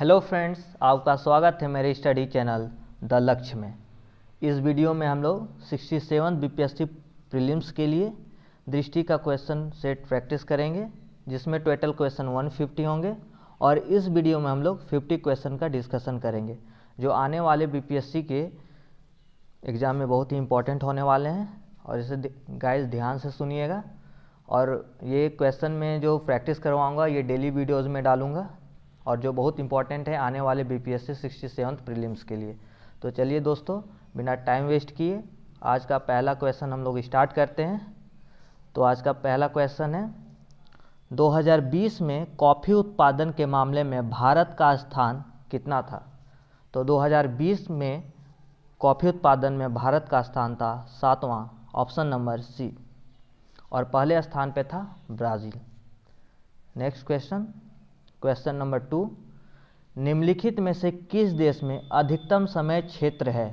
hello friends आपका स्वागत है मेरे स्टडी चैनल द लक्ष्य में इस वीडियो में हम लोग सिक्सटी सेवन बी प्रीलिम्स के लिए दृष्टि का क्वेश्चन सेट प्रैक्टिस करेंगे जिसमें टोटल क्वेश्चन 150 होंगे और इस वीडियो में हम लोग 50 क्वेश्चन का डिस्कशन करेंगे जो आने वाले बी के एग्ज़ाम में बहुत ही इंपॉर्टेंट होने वाले हैं और इसे गाइज ध्यान से सुनिएगा और ये क्वेश्चन में जो प्रैक्टिस करवाऊंगा ये डेली वीडियोस में डालूंगा और जो बहुत इंपॉर्टेंट है आने वाले B P S C sixty seven prelims के लिए तो चलिए दोस्तों बिना टाइम वेस्ट किए आज का पहला क्वेश्चन हम लोग स्टार्ट करते हैं तो आज का पहला क्वेश्चन है 2020 में कॉफ़ी उत्पादन के मामले में भारत का स्थान कितना था तो 2020 में कॉफ़ी उत्पादन में भारत का स्थान था सातवां ऑप्शन नंबर सी और पहले स्थान पे था Brazil next question question number two निम्नलिखित में से किस देश में अधिकतम समय क्षेत्र है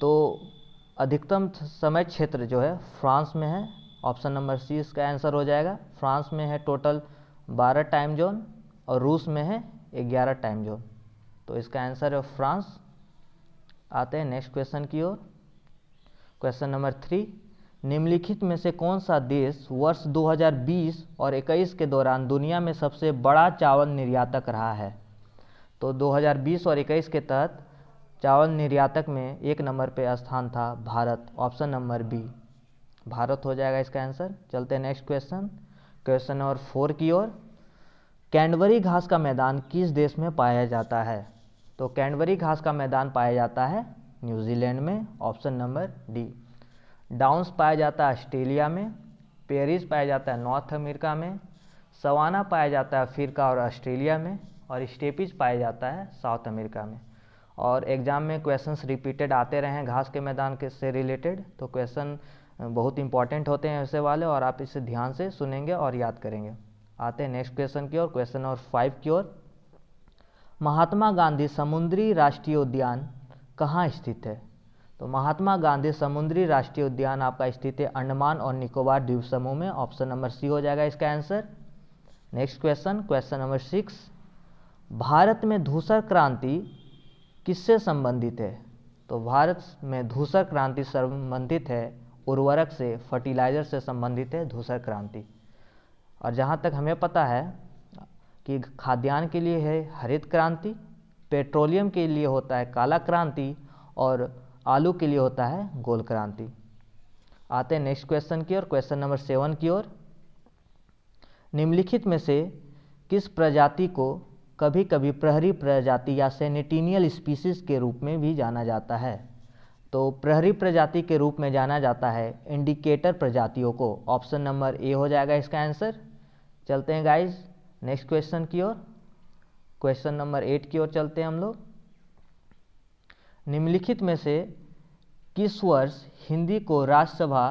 तो अधिकतम समय क्षेत्र जो है फ्रांस में है ऑप्शन नंबर सी इसका आंसर हो जाएगा फ्रांस में है टोटल बारह टाइम जोन और रूस में है ग्यारह टाइम जोन तो इसका आंसर है फ्रांस आते हैं नेक्स्ट क्वेश्चन की ओर क्वेश्चन नंबर थ्री निम्नलिखित में से कौन सा देश वर्ष 2020 और 21 के दौरान दुनिया में सबसे बड़ा चावल निर्यातक रहा है तो 2020 और 21 के तहत चावल निर्यातक में एक नंबर पे स्थान था Bharat option number B Bharat हो जाएगा इसका आंसर चलते हैं next question question number four की ओर कैंडवरी घास का मैदान किस देश में पाया जाता है तो कैंडवरी घास का मैदान पाया जाता है न्यूजीलैंड में ऑप्शन नंबर डी डाउंस पाया जाता है ऑस्ट्रेलिया में पेरिस पाया जाता है नॉर्थ अमेरिका में सवाना पाया जाता है अफ्रीका और ऑस्ट्रेलिया में और स्टेपिज पाया जाता है साउथ अमेरिका में और एग्ज़ाम में क्वेश्चंस रिपीटेड आते रहे हैं घास के मैदान के से रिलेटेड तो क्वेश्चन बहुत इंपॉर्टेंट होते हैं ऐसे वाले और आप इसे ध्यान से सुनेंगे और याद करेंगे आते हैं नेक्स्ट क्वेश्चन की ओर क्वेश्चन नंबर फाइव की ओर महात्मा गांधी समुद्री राष्ट्रीय उद्यान कहाँ स्थित है तो महात्मा गांधी समुद्री राष्ट्रीय उद्यान आपका स्थित है अंडमान और निकोबार द्वीप समूह में ऑप्शन नंबर सी हो जाएगा इसका answer next question question number six Bharat में धूसर क्रांति किससे संबंधित है तो भारत में धूसर क्रांति संबंधित है उर्वरक से फर्टिलाइजर से संबंधित है धूसर क्रांति और जहाँ तक हमें पता है कि खाद्यान्न के लिए है हरित क्रांति पेट्रोलियम के लिए होता है काला क्रांति और आलू के लिए होता है गोल क्रांति आते हैं नेक्स्ट क्वेश्चन की ओर क्वेश्चन नंबर सेवन की ओर निम्नलिखित में से किस प्रजाति को कभी कभी प्रहरी प्रजाति या सेनेटिनियल स्पीसीज के रूप में भी जाना जाता है तो प्रहरी प्रजाति के रूप में जाना जाता है इंडिकेटर प्रजातियों को ऑप्शन नंबर ए हो जाएगा इसका आंसर चलते हैं गाइज नेक्स्ट क्वेश्चन की ओर क्वेश्चन नंबर एट की ओर चलते हैं हम लोग निम्नलिखित में से किस वर्ष हिंदी को राज्यसभा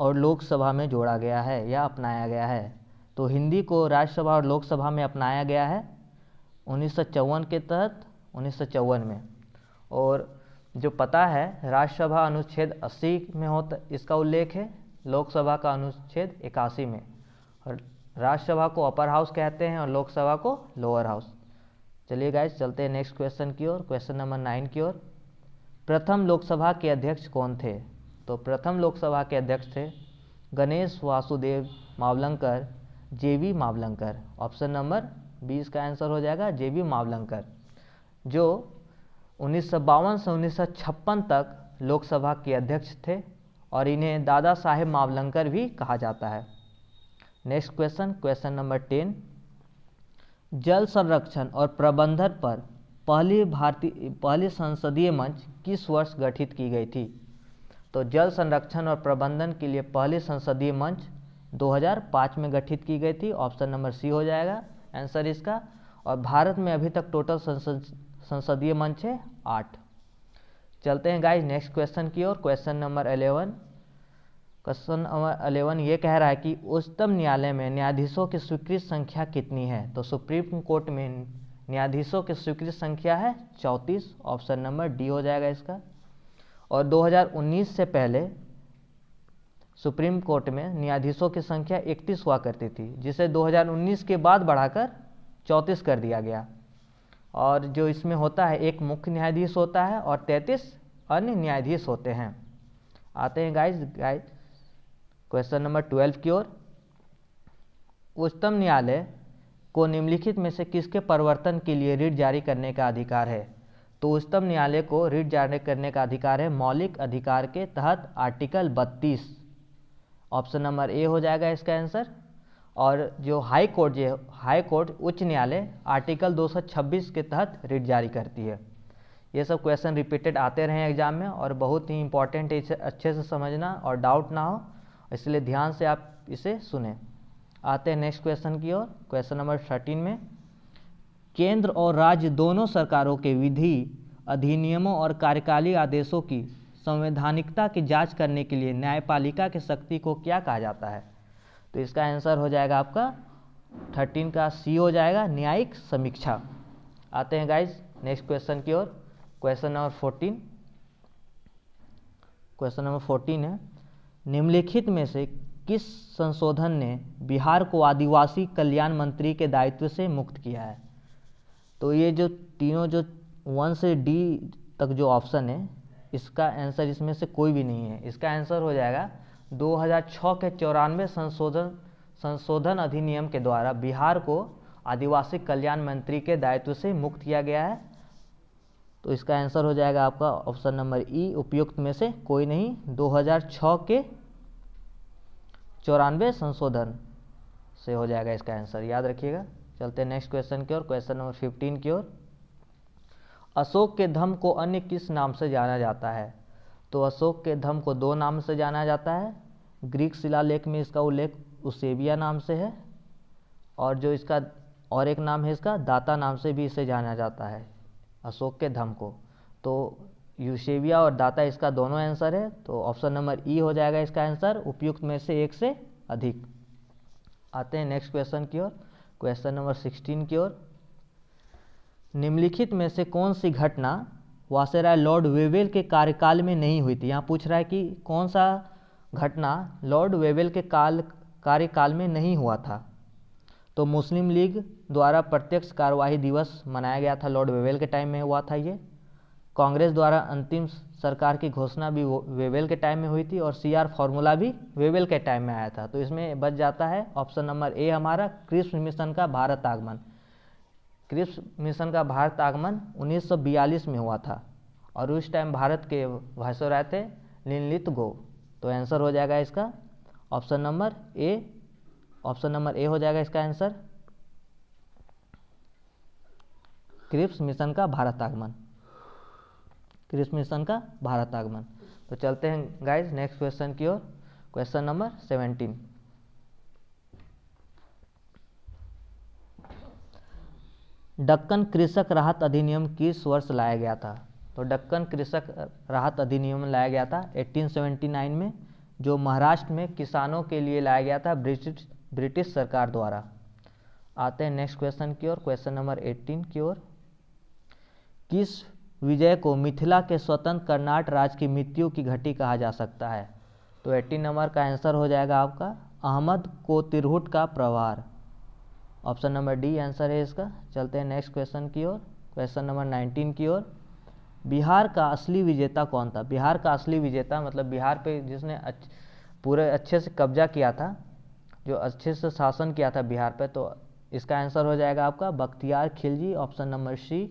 और लोकसभा में जोड़ा गया है या अपनाया गया है तो हिंदी को राज्यसभा और लोकसभा में अपनाया गया है उन्नीस के तहत उन्नीस में और जो पता है राज्यसभा अनुच्छेद 80 में होता इसका उल्लेख है लोकसभा का अनुच्छेद इक्यासी में और राज्यसभा को अपर हाउस कहते हैं और लोकसभा को लोअर हाउस चलिए गाइज चलते हैं नेक्स्ट क्वेश्चन की ओर क्वेश्चन नंबर नाइन की ओर प्रथम लोकसभा के अध्यक्ष कौन थे तो प्रथम लोकसभा के अध्यक्ष थे गणेश वासुदेव मावलंकर जेवी मावलंकर ऑप्शन नंबर बीस का आंसर हो जाएगा जेवी मावलंकर जो उन्नीस से उन्नीस तक लोकसभा के अध्यक्ष थे और इन्हें दादा साहेब मावलंकर भी कहा जाता है next question question number ten जल संरक्षण और प्रबंधन पर पहली भारतीय पहली संसदीय मंच किस वर्ष गठित की गई थी तो जल संरक्षण और प्रबंधन के लिए पहली संसदीय मंच 2005 में गठित की गई थी ऑप्शन नंबर सी हो जाएगा आंसर इसका और भारत में अभी तक टोटल संसद संसदीय मंच है आठ चलते हैं गाइस नेक्स्ट क्वेश्चन की ओर question number eleven question eleven ये कह रहा है कि उच्चतम न्यायालय में न्यायाधीशों की स्वीकृत संख्या कितनी है तो सुप्रीम कोर्ट में न्यायाधीशों की स्वीकृत संख्या है चौंतीस ऑप्शन नंबर डी हो जाएगा इसका और 2019 से पहले सुप्रीम कोर्ट में न्यायाधीशों की संख्या 31 हुआ करती थी जिसे 2019 के बाद बढ़ाकर 34 कर दिया गया और जो इसमें होता है एक मुख्य न्यायाधीश होता है और 33 अन्य न्यायाधीश होते हैं आते हैं guys guys question number twelve की ओर उच्चतम न्यायालय को निम्नलिखित में से किसके परिवर्तन के लिए रिट जारी करने का अधिकार है तो उच्चतम न्यायालय को रिट जारी करने का अधिकार है मौलिक अधिकार के तहत आर्टिकल 32 ऑप्शन नंबर ए हो जाएगा इसका आंसर और जो हाई कोर्ट जो हाई कोर्ट उच्च न्यायालय आर्टिकल 226 के तहत रिट जारी करती है ये सब क्वेश्चन रिपीटेड आते रहे एग्जाम में और बहुत ही इंपॉर्टेंट है इसे अच्छे से समझना और डाउट ना हो इसलिए ध्यान से आप इसे सुने आते हैं नेक्स्ट क्वेश्चन की ओर क्वेश्चन नंबर थर्टीन में केंद्र और राज्य दोनों सरकारों के विधि अधिनियमों और कार्यकाली आदेशों की संवैधानिकता की जांच करने के लिए न्यायपालिका की शक्ति को क्या कहा जाता है तो इसका आंसर हो जाएगा आपका थर्टीन का सी हो जाएगा न्यायिक समीक्षा आते हैं गाइज नेक्स्ट क्वेश्चन की ओर question number fourteen question number fourteen है निम्नलिखित में से किस संशोधन ने बिहार को आदिवासी कल्याण मंत्री के दायित्व से मुक्त किया है तो ये जो तीनों जो वन से डी तक जो ऑप्शन है इसका आंसर इसमें से कोई भी नहीं है इसका आंसर हो जाएगा 2006 के चौरानवे संशोधन संशोधन अधिनियम के द्वारा बिहार को आदिवासी कल्याण मंत्री के दायित्व से मुक्त किया गया है तो इसका आंसर हो जाएगा आपका ऑप्शन नंबर ई उपयुक्त में से कोई नहीं 2006 के चौरानवे संशोधन से हो जाएगा इसका आंसर याद रखिएगा चलते हैं नेक्स्ट क्वेश्चन की ओर क्वेश्चन नंबर फिफ्टीन की ओर अशोक के धम को अन्य किस नाम से जाना जाता है तो अशोक के धम को दो नाम से जाना जाता है ग्रीक शिलालेख में इसका उल्लेख उसेबिया नाम से है और जो इसका और एक नाम है इसका दाता नाम से भी इसे जाना जाता है अशोक के धम को तो यूसेविया और दाता इसका दोनों आंसर है तो ऑप्शन नंबर ई हो जाएगा इसका आंसर उपयुक्त में से एक से अधिक आते हैं नेक्स्ट क्वेश्चन की ओर क्वेश्चन नंबर सिक्सटीन की ओर निम्नलिखित में से कौन सी घटना वासेराय लॉर्ड वेवेल के कार्यकाल में नहीं हुई थी यहाँ पूछ रहा है कि कौन सा घटना लॉर्ड वेवेल के काल कार्यकाल में नहीं हुआ था तो मुस्लिम लीग द्वारा प्रत्यक्ष कार्यवाही दिवस मनाया गया था लॉर्ड वेवेल के टाइम में हुआ था ये कांग्रेस द्वारा अंतिम सरकार की घोषणा भी वेवेल के टाइम में हुई थी और सीआर फॉर्मूला भी वेवेल के टाइम में आया था तो इसमें बच जाता है ऑप्शन नंबर ए हमारा कृष्ण मिशन का भारत आगमन कृष्ण मिशन का भारत आगमन उन्नीस में हुआ था और उस टाइम भारत के भाषो थे लिनलित गो तो आंसर हो जाएगा इसका option number A option number A हो जाएगा इसका आंसर क्रिप्स मिशन का भारत आगमन क्रिप्स मिशन का भारत आगमन तो चलते हैं गाइस नेक्स्ट क्वेश्चन की ओर क्वेश्चन नंबर सेवेंटीन डक्कन कृषक राहत अधिनियम किस वर्ष लाया गया था तो डक्कन कृषक राहत अधिनियम लाया गया था 1879 में जो महाराष्ट्र में किसानों के लिए लाया गया था ब्रिटिश ब्रिटिश सरकार द्वारा आते हैं नेक्स्ट क्वेश्चन की ओर क्वेश्चन नंबर 18 की ओर किस विजय को मिथिला के स्वतंत्र कर्नाट राज की मृत्यु की घटी कहा जा सकता है तो 18 नंबर का आंसर हो जाएगा आपका अहमद को तिरहुट का प्रवार ऑप्शन नंबर डी आंसर है इसका चलते हैं नेक्स्ट क्वेश्चन की ओर क्वेश्चन नंबर 19 की ओर बिहार का असली विजेता कौन था बिहार का असली विजेता मतलब बिहार पे जिसने अच्छ, पूरे अच्छे से कब्जा किया था जो अच्छे से शासन किया था बिहार पे तो इसका आंसर हो जाएगा आपका Bakhtiyar Khilji option number C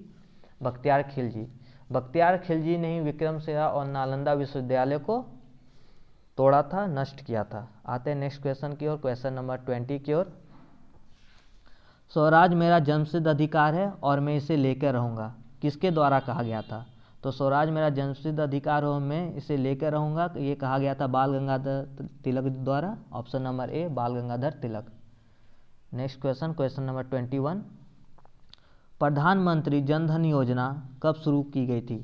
Bakhtiyar Khilji Bakhtiyar Khilji ने ही विक्रम सिन्हा और नालंदा विश्वविद्यालय को तोड़ा था नष्ट किया था आते हैं नेक्स्ट क्वेश्चन की ओर क्वेश्चन नंबर ट्वेंटी की ओर स्वराज मेरा जन्मसिद्ध अधिकार है और मैं इसे लेकर रहूँगा किसके द्वारा कहा गया था तो स्वराज मेरा जन्मसिद्ध अधिकार हो मैं इसे लेकर रहूँगा ये कहा गया था बाल गंगाधर तिलक द्वारा option number A Bal Gangadhar Tilak next question question number twenty one Pradhan Mantri Jan Dhan योजना कब शुरू की गई थी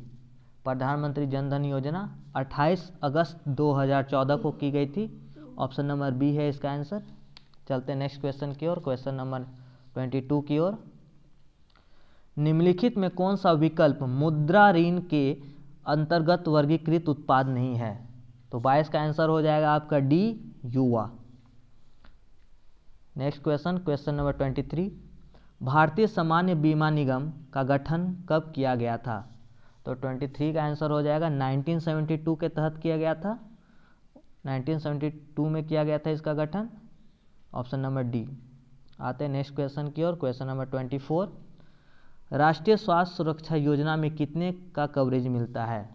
प्रधानमंत्री जनधन योजना 28 अगस्त 2014 को की गई थी ऑप्शन नंबर बी है इसका आंसर चलते नेक्स्ट क्वेश्चन की ओर क्वेश्चन नंबर 22 की ओर निम्नलिखित में कौन सा विकल्प मुद्रा ऋण के अंतर्गत वर्गीकृत उत्पाद नहीं है तो बाईस का आंसर हो जाएगा आपका डी युवा next question question number twenty three भारतीय सामान्य बीमा निगम का गठन कब किया गया था तो 23 का आंसर हो जाएगा 1972 के तहत किया गया था 1972 में किया गया था इसका गठन ऑप्शन नंबर डी आते हैं नेक्स्ट क्वेश्चन की ओर क्वेश्चन नंबर फोर राष्ट्रीय स्वास्थ्य सुरक्षा योजना में कितने का कवरेज मिलता है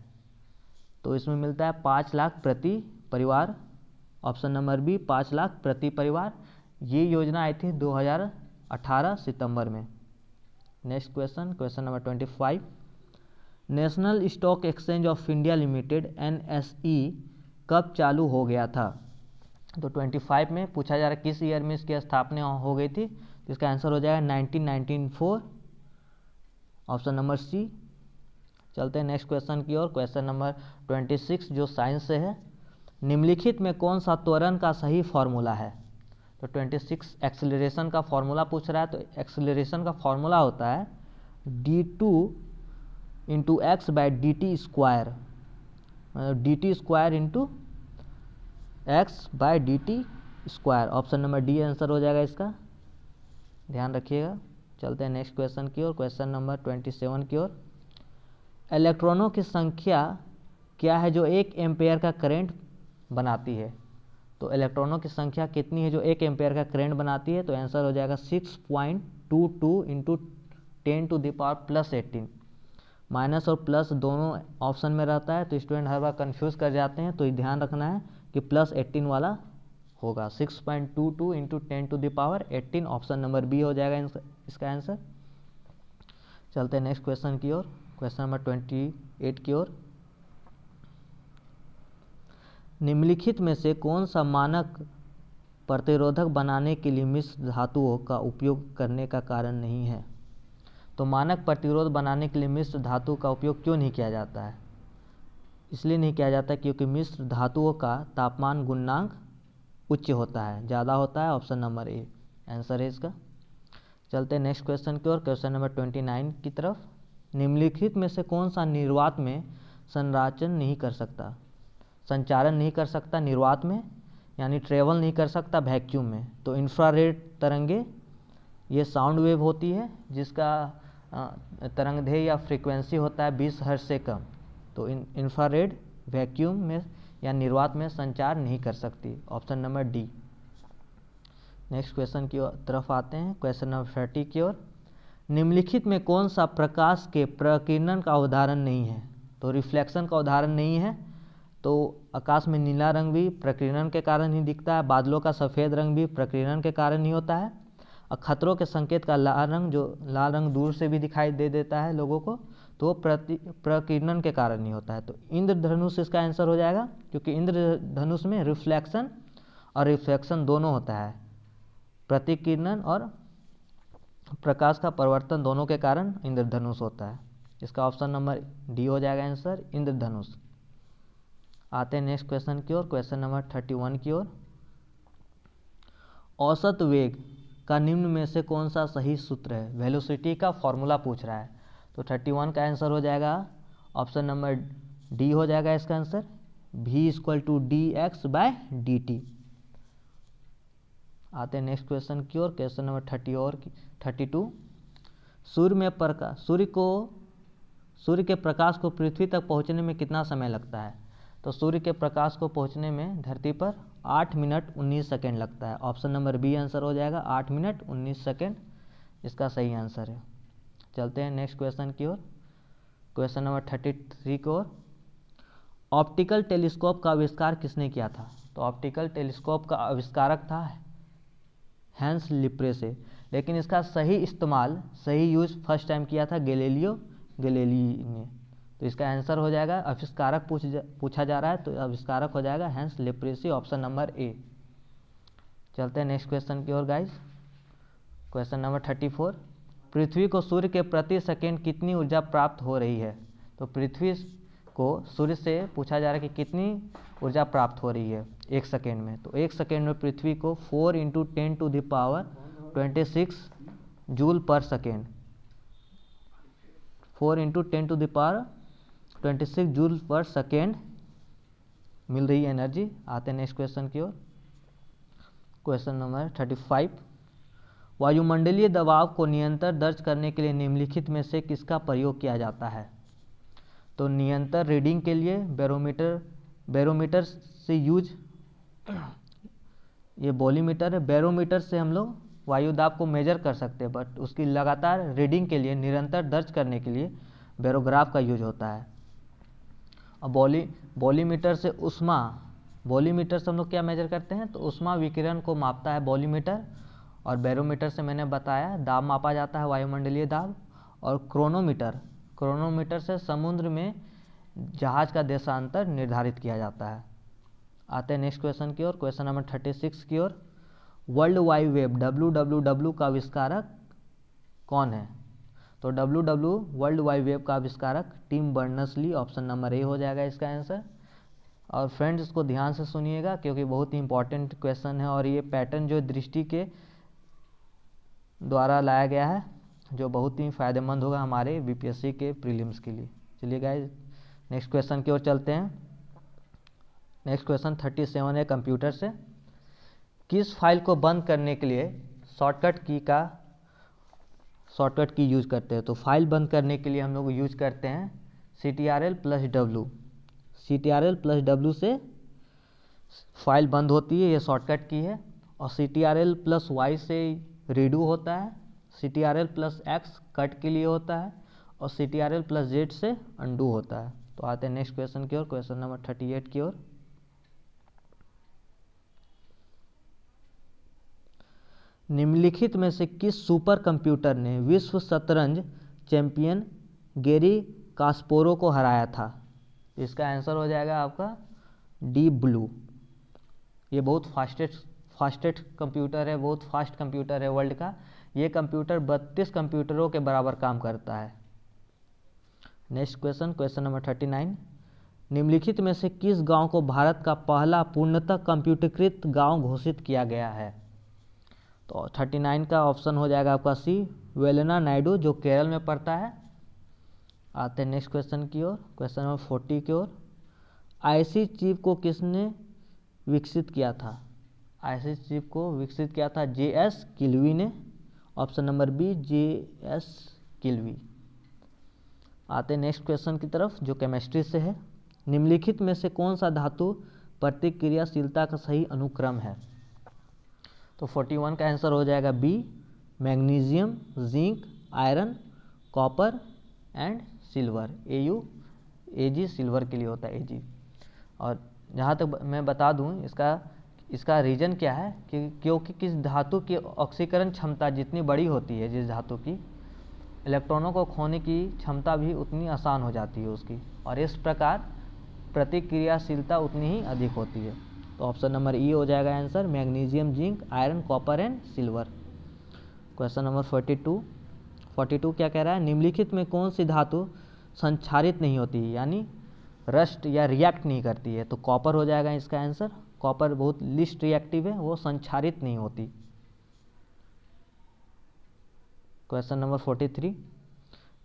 तो इसमें मिलता है पाँच लाख प्रति परिवार ऑप्शन नंबर बी पाँच लाख प्रति परिवार ये योजना आई थी 2018 सितंबर में next question question number twenty five national stock exchange of India limited N कब चालू हो गया था तो 25 में पूछा जा रहा है किस ईयर में इसकी स्थापना हो गई थी तो इसका आंसर हो जाएगा 1994 ऑप्शन नंबर सी चलते हैं नेक्स्ट क्वेश्चन की ओर क्वेश्चन नंबर ट्वेंटी सिक्स जो साइंस से है निम्नलिखित में कौन सा त्वरण का सही फॉर्मूला है तो ट्वेंटी सिक्स एक्सेलरेशन का फॉर्मूला पूछ रहा है तो एक्सेलरेशन का फॉर्मूला होता है D two into X by D T square मतलब D T square into X by D T square option number D answer हो जाएगा इसका ध्यान रखिएगा चलते हैं नेक्स्ट क्वेश्चन की ओर क्वेश्चन नंबर ट्वेंटी सेवन की ओर इलेक्ट्रॉनों की संख्या क्या है जो एक एम्पेयर का करेंट बनाती है तो इलेक्ट्रॉनों की संख्या कितनी है जो एक एम्पेयर का करेंट बनाती है तो आंसर हो जाएगा six point two two into ten to the power plus eighteen minus और प्लस दोनों ऑप्शन में रहता है तो स्टूडेंट हर बार कन्फ्यूज़ कर जाते हैं तो ध्यान रखना है कि प्लस एट्टीन वाला होगा six point two two into ten to the power eighteen option number B हो जाएगा इसका आंसर चलते हैं नेक्स्ट क्वेश्चन की ओर क्वेश्चन नंबर ट्वेंटी एट की ओर निम्नलिखित में से कौन सा मानक प्रतिरोधक बनाने के लिए मिश्र धातुओं का उपयोग करने का कारण नहीं है तो मानक प्रतिरोध बनाने के लिए मिश्र धातु का उपयोग क्यों नहीं किया जाता है इसलिए नहीं किया जाता क्योंकि मिश्र धातुओं का तापमान गुणांक उच्च होता है ज़्यादा होता है ऑप्शन नंबर ए आंसर है इसका चलते नेक्स्ट क्वेश्चन की ओर क्वेश्चन नंबर ट्वेंटी नाइन की तरफ निम्नलिखित में से कौन सा निर्वात में संरचन नहीं कर सकता संचारण नहीं कर सकता निर्वात में यानी ट्रेवल नहीं कर सकता वैक्यूम में तो इंफ्रारेड तरंगे ये साउंड वेव होती है जिसका तरंगधे या फ्रीक्वेंसी होता है बीस हर्ज से कम तो इन इंफ्रारेड वैक्यूम में या निर्वात में संचार नहीं कर सकती option number D next question की तरफ आते हैं क्वेश्चन नंबर थर्टी की ओर निम्नलिखित में कौन सा प्रकाश के प्रकीर्णन का उदाहरण नहीं है तो रिफ्लेक्शन का उदाहरण नहीं है तो आकाश में नीला रंग भी प्रकीर्णन के कारण ही दिखता है बादलों का सफ़ेद रंग भी प्रकीर्णन के कारण ही होता है और खतरों के संकेत का लाल रंग जो लाल रंग दूर से भी दिखाई दे देता है लोगों को तो वो प्रति प्रकीर्णन के कारण ही होता है तो इंद्रधनुष इसका आंसर हो जाएगा क्योंकि इंद्रधनुष में रिफ्लेक्शन और रिफ्लेक्शन दोनों होता है प्रतिकिरणन और प्रकाश का परिवर्तन दोनों के कारण इंद्रधनुष होता है इसका ऑप्शन नंबर डी हो जाएगा आंसर इंद्रधनुष आते हैं नेक्स्ट क्वेश्चन की ओर क्वेश्चन नंबर थर्टी वन की ओर औसत वेग का निम्न में से कौन सा सही सूत्र है वेलोसिटी का फॉर्मूला पूछ रहा है तो थर्टी वन का आंसर हो जाएगा ऑप्शन नंबर डी हो जाएगा इसका आंसर भी equal to D X by D T आते हैं नेक्स्ट क्वेश्चन की ओर क्वेश्चन नंबर थर्टी और थर्टी टू सूर्य में प्रकाश सूर्य को सूर्य के प्रकाश को पृथ्वी तक पहुंचने में कितना समय लगता है तो सूर्य के प्रकाश को पहुंचने में धरती पर आठ मिनट उन्नीस सेकेंड लगता है ऑप्शन नंबर बी आंसर हो जाएगा आठ मिनट उन्नीस सेकेंड इसका सही आंसर है चलते हैं नेक्स्ट क्वेश्चन की ओर क्वेश्चन नंबर थर्टी थ्री की ओर ऑप्टिकल टेलीस्कोप का आविष्कार किसने किया था तो ऑप्टिकल टेलीस्कोप का आविष्कारक था हैंस लिप्रे से लेकिन इसका सही इस्तेमाल सही यूज फर्स्ट टाइम किया था गलेलियो गलेली ने तो इसका आंसर हो जाएगा अविष्कारक पूछ जा, पूछा जा रहा है तो अविष्कारक हो जाएगा Hans Lippershey option number A चलते हैं नेक्स्ट क्वेश्चन की ओर guys question number thirty four पृथ्वी को सूर्य के प्रति सेकेंड कितनी ऊर्जा प्राप्त हो रही है तो पृथ्वी को सूर्य से पूछा जा रहा है कि कितनी ऊर्जा प्राप्त हो रही है एक सेकेंड में तो एक सेकेंड में पृथ्वी को four into ten to the power twenty six joule per second four into ten to the power twenty six joule per second मिल रही है एनर्जी आते हैं नेक्स्ट क्वेश्चन की ओर क्वेश्चन नंबर थर्टी फाइव वायुमंडलीय दबाव को नियंत्रण दर्ज करने के लिए निम्नलिखित में से किसका प्रयोग किया जाता है तो नियंत्रण रीडिंग के लिए बैरोमीटर बैरोमीटर से यूज ये बॉलीमीटर है बैरोमीटर से हम लोग वायु दाब को मेजर कर सकते हैं बट उसकी लगातार रीडिंग के लिए निरंतर दर्ज करने के लिए बैरोग्राफ का यूज होता है और बॉली बॉलीमीटर से उष्मा बॉलीमीटर से हम लोग क्या मेजर करते हैं तो उष्मा विकिरण को मापता है बॉलीमीटर और बैरोमीटर से मैंने बताया दाब मापा जाता है वायुमंडलीय दाब और क्रोनोमीटर क्रोनोमीटर से समुद्र में जहाज का देशांतर निर्धारित किया जाता है आते हैं नेक्स्ट क्वेश्चन की ओर क्वेश्चन नंबर थर्टी सिक्स की ओर world wide web W W W का आविष्कारक कौन है तो W W world wide web का आविष्कारक Tim Berners Lee option number A हो जाएगा इसका आंसर और फ्रेंड्स इसको ध्यान से सुनिएगा क्योंकि बहुत ही इंपॉर्टेंट क्वेश्चन है और ये पैटर्न जो दृष्टि के द्वारा लाया गया है जो बहुत ही फायदेमंद होगा हमारे बीपीएससी के प्रीलिम्स के लिए चलिए गाइज नेक्स्ट क्वेश्चन की ओर चलते हैं नेक्स्ट क्वेश्चन थर्टी सेवन है कंप्यूटर से किस फाइल को बंद करने के लिए शॉर्टकट की का शॉर्टकट की यूज़ करते हैं तो फाइल बंद करने के लिए हम लोग यूज करते हैं C T R L plus W C T R L plus W से फाइल बंद होती है ये शॉर्टकट की है और C T R L plus Y से रीडू होता है C T R L plus X cut के लिए होता है और C T R L plus Z से अंडू होता है तो आते हैं नेक्स्ट क्वेश्चन की ओर क्वेश्चन नंबर थर्टी एट की ओर निम्नलिखित में से किस सुपर कंप्यूटर ने विश्व शतरंज चैंपियन गेरी कास्पोरो को हराया था इसका आंसर हो जाएगा आपका डी ब्लू ये बहुत फास्टेस्ट फास्टेस्ट कंप्यूटर है बहुत फास्ट कंप्यूटर है वर्ल्ड का ये कंप्यूटर बत्तीस कंप्यूटरों के बराबर काम करता है next question question number thirty nine निम्नलिखित में से किस गांव को भारत का पहला पूर्णतः कंप्यूटरीकृत गांव घोषित किया गया है तो थर्टी नाइन का ऑप्शन हो जाएगा आपका सी वेलना नायडू जो केरल में पड़ता है आते हैं नेक्स्ट क्वेश्चन की ओर क्वेश्चन नंबर फोर्टी की ओर आईसी चीप को किसने विकसित किया था आईसी चीप को विकसित किया था जे एस किलवी ने option number B J S Kilby आते नेक्स्ट क्वेश्चन की तरफ जो केमिस्ट्री से है निम्नलिखित में से कौन सा धातु प्रतिक्रियाशीलता का सही अनुक्रम है तो 41 का आंसर हो जाएगा B magnesium zinc iron copper and silver A U A G silver के लिए होता है ए जी और जहाँ तक मैं बता दूँ इसका इसका रीज़न क्या है कि क्योंकि किस धातु की ऑक्सीकरण क्षमता जितनी बड़ी होती है जिस धातु की इलेक्ट्रॉनों को खोने की क्षमता भी उतनी आसान हो जाती है उसकी और इस प्रकार प्रतिक्रियाशीलता उतनी ही अधिक होती है तो ऑप्शन नंबर ई e हो जाएगा answer magnesium zinc iron copper and silver question number forty two forty two क्या कह रहा है निम्नलिखित में कौन सी धातु संचारित नहीं होती यानी रस्ट या रिएक्ट नहीं करती है तो कॉपर हो जाएगा इसका आंसर कॉपर बहुत लिस्ट रिएक्टिव है वो संचारित नहीं होती क्वेश्चन नंबर फोर्टी थ्री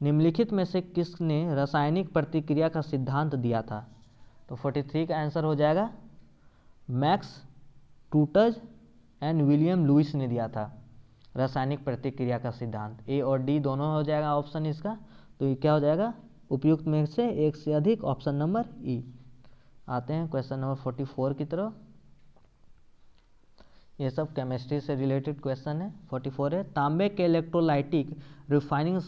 निम्नलिखित में से किसने रासायनिक प्रतिक्रिया का सिद्धांत दिया था तो फोर्टी थ्री का आंसर हो जाएगा Max Trautz and William Lewis ने दिया था रासायनिक प्रतिक्रिया का सिद्धांत ए और डी दोनों हो जाएगा ऑप्शन इसका तो ये क्या हो जाएगा उपयुक्त में से एक से अधिक ऑप्शन नंबर ई आते हैं क्वेश्चन नंबर फोर्टी फोर की तरफ ये सब केमिस्ट्री से रिलेटेड क्वेश्चन है फोर्टी फोर है तांबे के इलेक्ट्रोलाइटिक रिफाइनिंग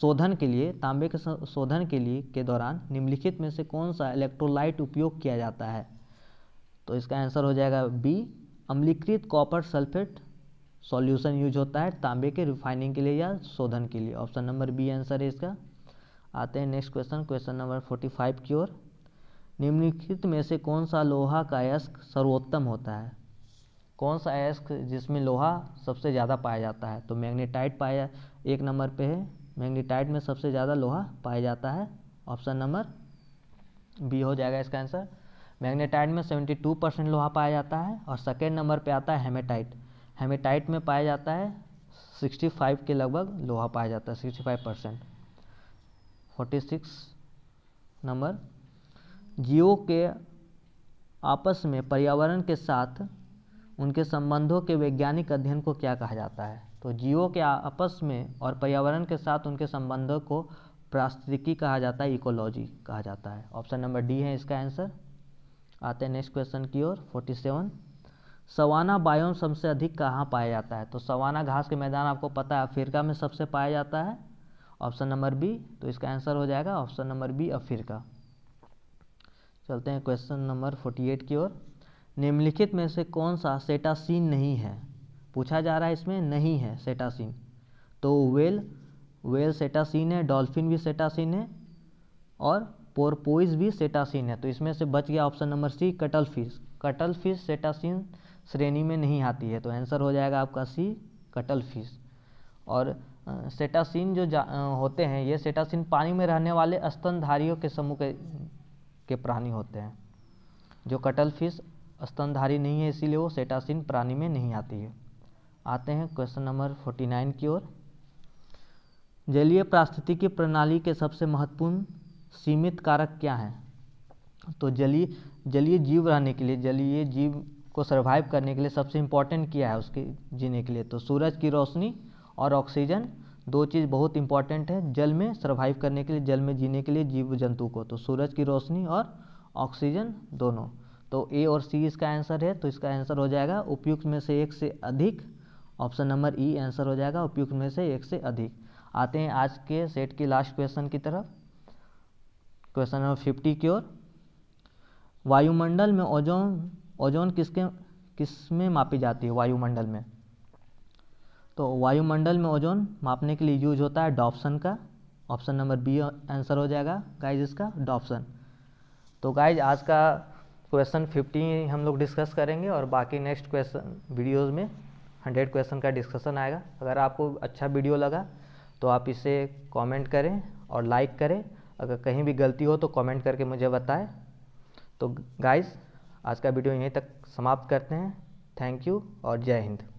शोधन के लिए तांबे के शोधन के लिए के दौरान निम्नलिखित में से कौन सा इलेक्ट्रोलाइट उपयोग किया जाता है तो इसका आंसर हो जाएगा बी अम्लीकृत कॉपर सल्फेट सॉल्यूशन यूज होता है तांबे के रिफाइनिंग के लिए या शोधन के लिए ऑप्शन नंबर बी आंसर है इसका आते हैं next question question number forty five की ओर निम्नलिखित में से कौन सा लोहा का अयस्क सर्वोत्तम होता है कौन सा अयस्क जिसमें लोहा सबसे ज़्यादा पाया जाता है तो मैग्नेटाइट पाया एक नंबर पे है मैग्नेटाइट में सबसे ज़्यादा लोहा पाया जाता है ऑप्शन नंबर बी हो जाएगा इसका आंसर मैग्नेटाइट में सेवेंटी टू परसेंट लोहा पाया जाता है और सेकेंड नंबर पे आता है हेमेटाइट हेमेटाइट में पाया जाता है सिक्सटी फाइव के लगभग लोहा पाया जाता है sixty five percent forty six number जियो के आपस में पर्यावरण के साथ उनके संबंधों के वैज्ञानिक अध्ययन को क्या कहा जाता है तो जीवों के आपस में और पर्यावरण के साथ उनके संबंधों को प्रास्तिकी कहा जाता है इकोलॉजी कहा जाता है ऑप्शन नंबर डी है इसका आंसर आते हैं नेक्स्ट क्वेश्चन की ओर 47 सवाना बायोम सबसे अधिक कहाँ पाया जाता है तो सवाना घास के मैदान आपको पता है अफ्रीका में सबसे पाया जाता है ऑप्शन नंबर बी तो इसका आंसर हो जाएगा ऑप्शन नंबर बी अफ्रीका चलते हैं क्वेश्चन नंबर 48 की ओर निम्नलिखित में से कौन सा सेटासीन नहीं है पूछा जा रहा है इसमें नहीं है सेटासीन तो वेल वेल सेटासीन है डॉल्फिन भी सेटासीन है और पोरपोइज भी सेटासीन है तो इसमें से बच गया ऑप्शन नंबर सी कटल फिश कटल फिश सेटासीन श्रेणी में नहीं आती है तो आंसर हो जाएगा आपका सी कटल फिश और सेटासीन जो जा, होते हैं ये सेटासीन पानी में रहने वाले स्तनधारियों के समूह के, के प्राणी होते हैं जो कटल फिश स्तनधारी नहीं है इसीलिए वो सेटासिन प्राणी में नहीं आती है आते हैं क्वेश्चन नंबर फोर्टी नाइन की ओर जलीय पारिस्थितिकी प्रणाली के सबसे महत्वपूर्ण सीमित कारक क्या हैं तो जलीय जलीय जीव रहने के लिए जलीय जीव को सर्वाइव करने के लिए सबसे इम्पॉर्टेंट क्या है उसके जीने के लिए तो सूरज की रोशनी और ऑक्सीजन दो चीज़ बहुत इंपॉर्टेंट है जल में सर्वाइव करने के लिए जल में जीने के लिए जीव जंतु को तो सूरज की रोशनी और ऑक्सीजन दोनों तो ए और सी इसका आंसर है तो इसका आंसर हो जाएगा उपयुक्त में से एक से अधिक ऑप्शन नंबर ई आंसर हो जाएगा उपयुक्त में से एक से अधिक आते हैं आज के सेट की लास्ट क्वेश्चन की तरफ क्वेश्चन नंबर फिफ्टी की ओर वायुमंडल में ओजोन ओजोन किसके किस में मापी जाती है वायुमंडल में तो वायुमंडल में ओजोन मापने के लिए यूज होता है डॉप्सन का ऑप्शन नंबर बी आंसर हो जाएगा गाइज इसका डॉप्सन तो गाइज आज का क्वेश्चन फिफ्टी हम लोग डिस्कस करेंगे और बाकी नेक्स्ट क्वेश्चन वीडियोस में 100 क्वेश्चन का डिस्कशन आएगा अगर आपको अच्छा वीडियो लगा तो आप इसे कमेंट करें और लाइक करें अगर कहीं भी गलती हो तो कमेंट करके मुझे बताएं तो गाइस आज का वीडियो यहीं तक समाप्त करते हैं थैंक यू और जय हिंद